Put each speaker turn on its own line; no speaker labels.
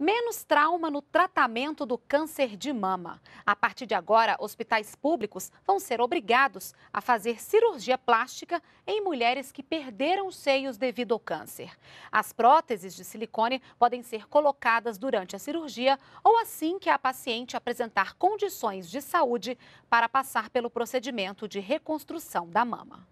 menos trauma no tratamento do câncer de mama. A partir de agora, hospitais públicos vão ser obrigados a fazer cirurgia plástica em mulheres que perderam os seios devido ao câncer. As próteses de silicone podem ser colocadas durante a cirurgia ou assim que a paciente apresentar condições de saúde para passar pelo procedimento de reconstrução da mama.